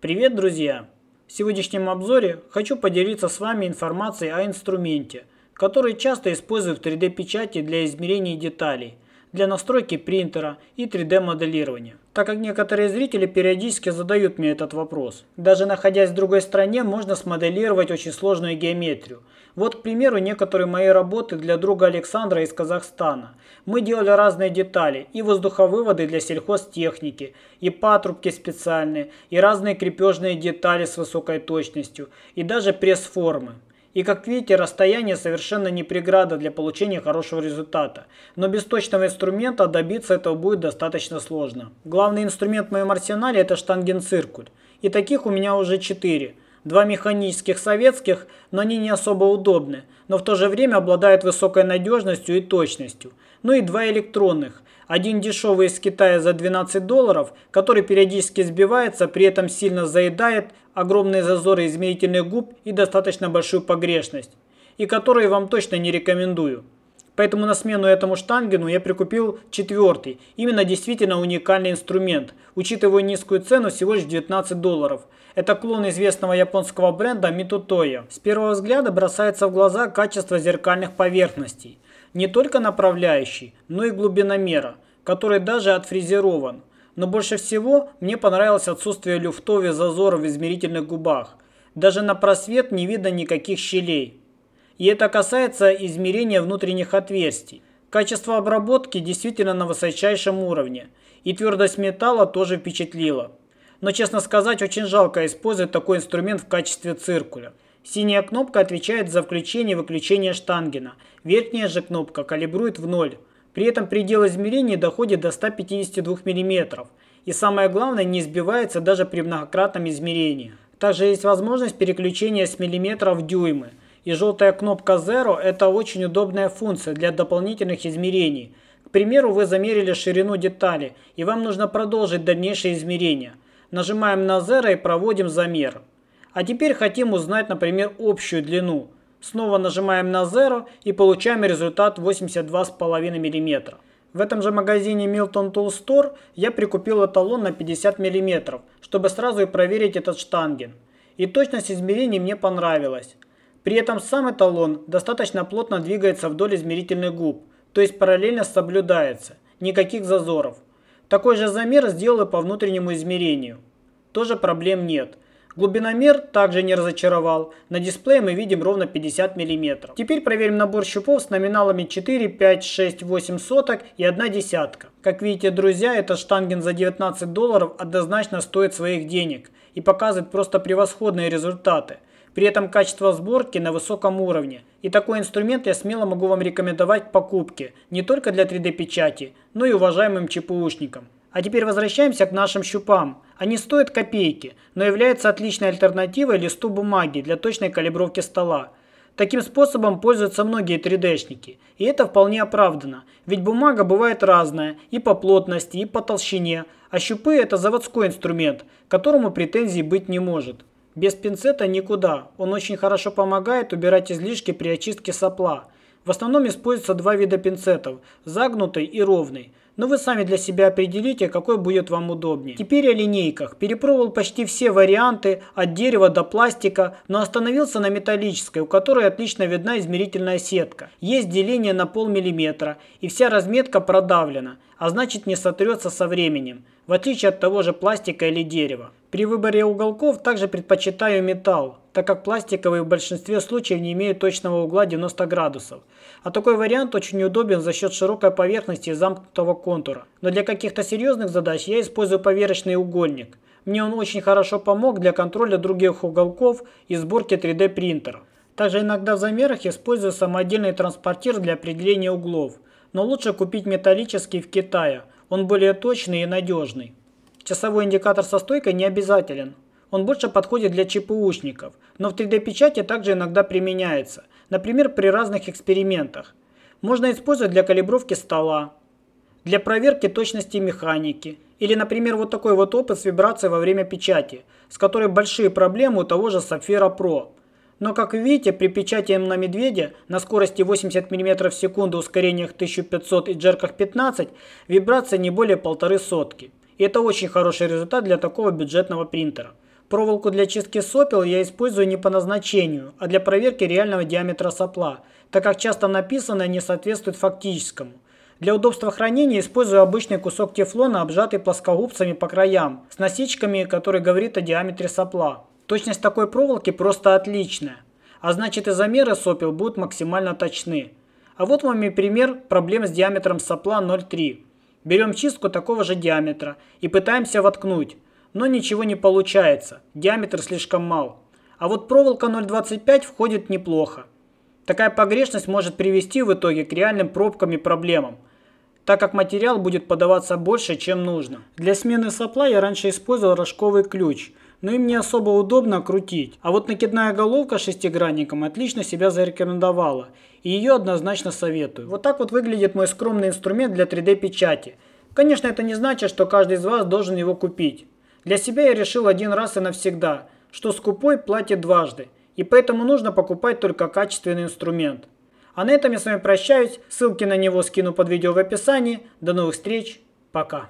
Привет, друзья! В сегодняшнем обзоре хочу поделиться с вами информацией о инструменте, который часто используют в 3D-печати для измерения деталей – для настройки принтера и 3D-моделирования, так как некоторые зрители периодически задают мне этот вопрос. Даже находясь в другой стране, можно смоделировать очень сложную геометрию. Вот, к примеру, некоторые мои работы для друга Александра из Казахстана. Мы делали разные детали, и воздуховыводы для сельхозтехники, и патрубки специальные, и разные крепежные детали с высокой точностью, и даже пресс-формы. И как видите, расстояние совершенно не преграда для получения хорошего результата. Но без точного инструмента добиться этого будет достаточно сложно. Главный инструмент в моем арсенале это штангенциркуль. И таких у меня уже 4. Два механических советских, но они не особо удобны, но в то же время обладают высокой надежностью и точностью. Ну и два электронных, один дешевый из Китая за 12 долларов, который периодически сбивается, при этом сильно заедает огромные зазоры измерительных губ и достаточно большую погрешность, и которые вам точно не рекомендую. Поэтому на смену этому штангену я прикупил четвертый, именно действительно уникальный инструмент, учитывая низкую цену всего лишь 19 долларов. Это клон известного японского бренда Mitutoyo. С первого взгляда бросается в глаза качество зеркальных поверхностей. Не только направляющий, но и глубиномера, который даже отфрезерован. Но больше всего мне понравилось отсутствие люфтов и зазоров в измерительных губах. Даже на просвет не видно никаких щелей. И это касается измерения внутренних отверстий. Качество обработки действительно на высочайшем уровне. И твердость металла тоже впечатлила. Но, честно сказать, очень жалко использовать такой инструмент в качестве циркуля. Синяя кнопка отвечает за включение и выключение штангена. Верхняя же кнопка калибрует в ноль. При этом предел измерения доходит до 152 мм. И самое главное, не сбивается даже при многократном измерении. Также есть возможность переключения с миллиметров в дюймы – и желтая кнопка Zero – это очень удобная функция для дополнительных измерений. К примеру, вы замерили ширину детали, и вам нужно продолжить дальнейшие измерения. Нажимаем на Zero и проводим замер. А теперь хотим узнать, например, общую длину. Снова нажимаем на Zero и получаем результат 82,5 мм. В этом же магазине Milton Tool Store я прикупил эталон на 50 мм, чтобы сразу и проверить этот штанген. И точность измерений мне понравилась. При этом сам эталон достаточно плотно двигается вдоль измерительных губ, то есть параллельно соблюдается, никаких зазоров. Такой же замер сделал и по внутреннему измерению. Тоже проблем нет. Глубиномер также не разочаровал. На дисплее мы видим ровно 50 мм. Теперь проверим набор щупов с номиналами 4, 5, 6, 8 соток и 1 десятка. Как видите, друзья, этот штанген за 19 долларов однозначно стоит своих денег и показывает просто превосходные результаты. При этом качество сборки на высоком уровне. И такой инструмент я смело могу вам рекомендовать к покупке, не только для 3D-печати, но и уважаемым ЧПУшникам. А теперь возвращаемся к нашим щупам. Они стоят копейки, но являются отличной альтернативой листу бумаги для точной калибровки стола. Таким способом пользуются многие 3D-шники, и это вполне оправдано, ведь бумага бывает разная и по плотности, и по толщине, а щупы это заводской инструмент, которому претензий быть не может. Без пинцета никуда. Он очень хорошо помогает убирать излишки при очистке сопла. В основном используются два вида пинцетов – загнутый и ровный – но вы сами для себя определите, какой будет вам удобнее. Теперь о линейках. Перепробовал почти все варианты, от дерева до пластика, но остановился на металлической, у которой отлично видна измерительная сетка. Есть деление на полмиллиметра, и вся разметка продавлена, а значит не сотрется со временем, в отличие от того же пластика или дерева. При выборе уголков также предпочитаю металл, так как пластиковые в большинстве случаев не имеют точного угла 90 градусов. А такой вариант очень удобен за счет широкой поверхности и замкнутого корпуса контура. Но для каких-то серьезных задач я использую поверочный угольник. Мне он очень хорошо помог для контроля других уголков и сборки 3D принтера. Также иногда в замерах использую самодельный транспортир для определения углов. Но лучше купить металлический в Китае. Он более точный и надежный. Часовой индикатор со стойкой не обязателен. Он больше подходит для ЧПУшников, но в 3D-печати также иногда применяется, например, при разных экспериментах. Можно использовать для калибровки стола, для проверки точности механики. Или, например, вот такой вот опыт с вибрацией во время печати, с которой большие проблемы у того же Сапфира Pro. Но, как видите, при печати на медведя на скорости 80 мм в секунду, ускорениях 1500 и джерках 15, вибрация не более полторы сотки. И это очень хороший результат для такого бюджетного принтера. Проволоку для чистки сопел я использую не по назначению, а для проверки реального диаметра сопла, так как часто написанное не соответствует фактическому – для удобства хранения использую обычный кусок тефлона, обжатый плоскогубцами по краям, с насечками, который говорит о диаметре сопла. Точность такой проволоки просто отличная, а значит и замеры сопел будут максимально точны. А вот вам и пример проблем с диаметром сопла 0,3. Берем чистку такого же диаметра и пытаемся воткнуть, но ничего не получается, диаметр слишком мал. А вот проволока 0,25 входит неплохо. Такая погрешность может привести в итоге к реальным пробкам и проблемам так как материал будет подаваться больше, чем нужно. Для смены сопла я раньше использовал рожковый ключ, но им не особо удобно крутить. А вот накидная головка шестигранником отлично себя зарекомендовала, и ее однозначно советую. Вот так вот выглядит мой скромный инструмент для 3D печати. Конечно, это не значит, что каждый из вас должен его купить. Для себя я решил один раз и навсегда, что скупой платит дважды, и поэтому нужно покупать только качественный инструмент. А на этом я с вами прощаюсь. Ссылки на него скину под видео в описании. До новых встреч. Пока.